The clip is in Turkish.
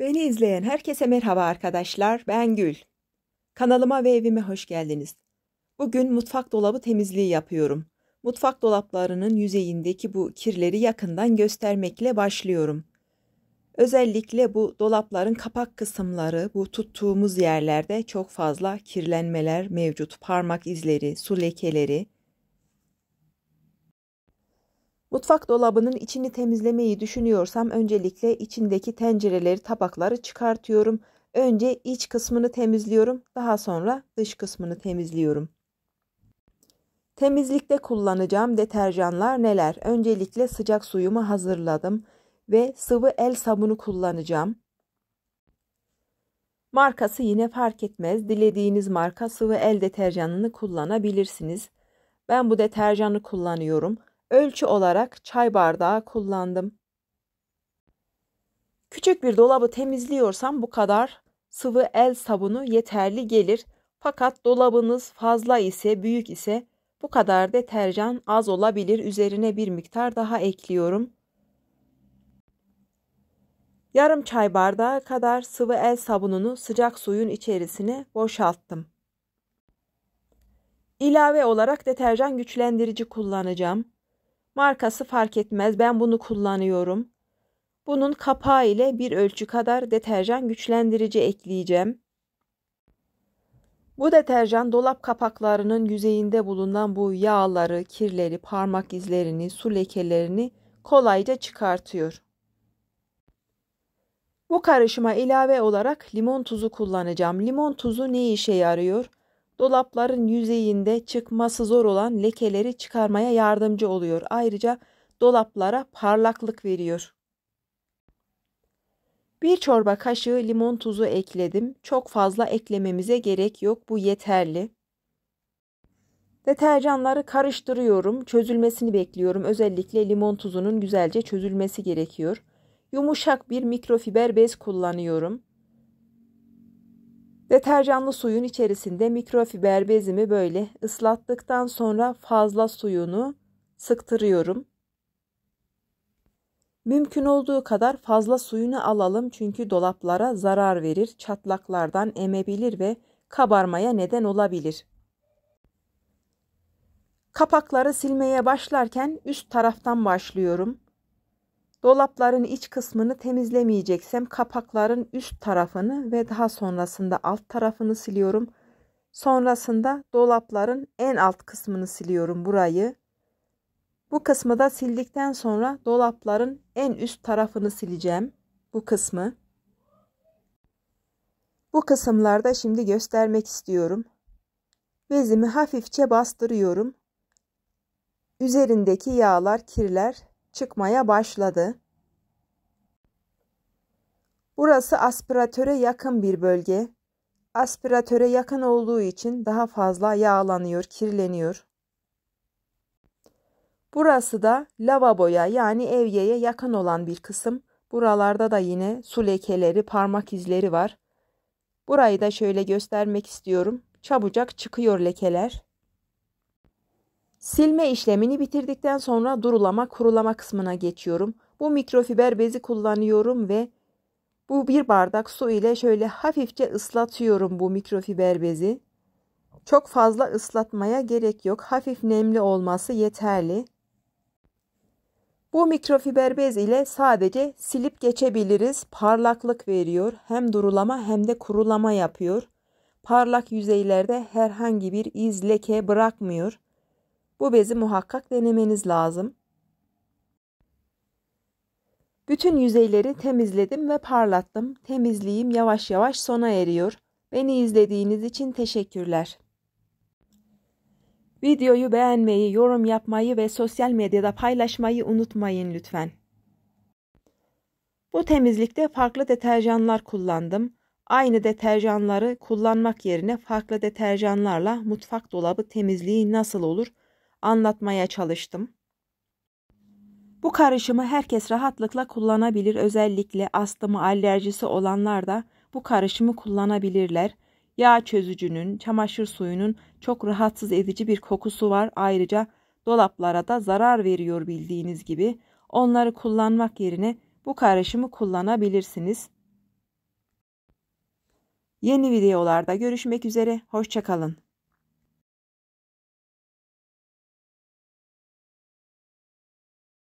Beni izleyen herkese merhaba arkadaşlar. Ben Gül. Kanalıma ve evime hoş geldiniz. Bugün mutfak dolabı temizliği yapıyorum. Mutfak dolaplarının yüzeyindeki bu kirleri yakından göstermekle başlıyorum. Özellikle bu dolapların kapak kısımları, bu tuttuğumuz yerlerde çok fazla kirlenmeler mevcut. Parmak izleri, su lekeleri, Mutfak dolabının içini temizlemeyi düşünüyorsam öncelikle içindeki tencereleri, tabakları çıkartıyorum. Önce iç kısmını temizliyorum, daha sonra dış kısmını temizliyorum. Temizlikte kullanacağım deterjanlar neler? Öncelikle sıcak suyumu hazırladım ve sıvı el sabunu kullanacağım. Markası yine fark etmez. Dilediğiniz marka sıvı el deterjanını kullanabilirsiniz. Ben bu deterjanı kullanıyorum ölçü olarak çay bardağı kullandım. Küçük bir dolabı temizliyorsam bu kadar sıvı el sabunu yeterli gelir. Fakat dolabınız fazla ise büyük ise bu kadar deterjan az olabilir. Üzerine bir miktar daha ekliyorum. Yarım çay bardağı kadar sıvı el sabununu sıcak suyun içerisine boşalttım. İlave olarak deterjan güçlendirici kullanacağım. Markası fark etmez ben bunu kullanıyorum. Bunun kapağı ile bir ölçü kadar deterjan güçlendirici ekleyeceğim. Bu deterjan dolap kapaklarının yüzeyinde bulunan bu yağları, kirleri, parmak izlerini, su lekelerini kolayca çıkartıyor. Bu karışıma ilave olarak limon tuzu kullanacağım. Limon tuzu ne işe yarıyor? Dolapların yüzeyinde çıkması zor olan lekeleri çıkarmaya yardımcı oluyor. Ayrıca dolaplara parlaklık veriyor. Bir çorba kaşığı limon tuzu ekledim. Çok fazla eklememize gerek yok. Bu yeterli. Deterjanları karıştırıyorum. Çözülmesini bekliyorum. Özellikle limon tuzunun güzelce çözülmesi gerekiyor. Yumuşak bir mikrofiber bez kullanıyorum. Deterjanlı suyun içerisinde mikrofiber bezimi böyle ıslattıktan sonra fazla suyunu sıktırıyorum. Mümkün olduğu kadar fazla suyunu alalım çünkü dolaplara zarar verir, çatlaklardan emebilir ve kabarmaya neden olabilir. Kapakları silmeye başlarken üst taraftan başlıyorum. Dolapların iç kısmını temizlemeyeceksem kapakların üst tarafını ve daha sonrasında alt tarafını siliyorum. Sonrasında dolapların en alt kısmını siliyorum burayı. Bu kısmı da sildikten sonra dolapların en üst tarafını sileceğim. Bu kısmı. Bu kısımlarda şimdi göstermek istiyorum. Bezimi hafifçe bastırıyorum. Üzerindeki yağlar, kirler çıkmaya başladı. Burası aspiratöre yakın bir bölge. Aspiratöre yakın olduğu için daha fazla yağlanıyor, kirleniyor. Burası da lavaboya yani evyeye yakın olan bir kısım. Buralarda da yine su lekeleri, parmak izleri var. Burayı da şöyle göstermek istiyorum. Çabucak çıkıyor lekeler. Silme işlemini bitirdikten sonra durulama kurulama kısmına geçiyorum. Bu mikrofiber bezi kullanıyorum ve bu bir bardak su ile şöyle hafifçe ıslatıyorum bu mikrofiber bezi. Çok fazla ıslatmaya gerek yok. Hafif nemli olması yeterli. Bu mikrofiber bez ile sadece silip geçebiliriz. Parlaklık veriyor. Hem durulama hem de kurulama yapıyor. Parlak yüzeylerde herhangi bir iz leke bırakmıyor. Bu bezi muhakkak denemeniz lazım. Bütün yüzeyleri temizledim ve parlattım. Temizliğim yavaş yavaş sona eriyor. Beni izlediğiniz için teşekkürler. Videoyu beğenmeyi, yorum yapmayı ve sosyal medyada paylaşmayı unutmayın lütfen. Bu temizlikte farklı deterjanlar kullandım. Aynı deterjanları kullanmak yerine farklı deterjanlarla mutfak dolabı temizliği nasıl olur anlatmaya çalıştım. Bu karışımı herkes rahatlıkla kullanabilir. Özellikle astımı, alerjisi olanlar da bu karışımı kullanabilirler. Yağ çözücünün, çamaşır suyunun çok rahatsız edici bir kokusu var. Ayrıca dolaplara da zarar veriyor bildiğiniz gibi. Onları kullanmak yerine bu karışımı kullanabilirsiniz. Yeni videolarda görüşmek üzere. Hoşçakalın.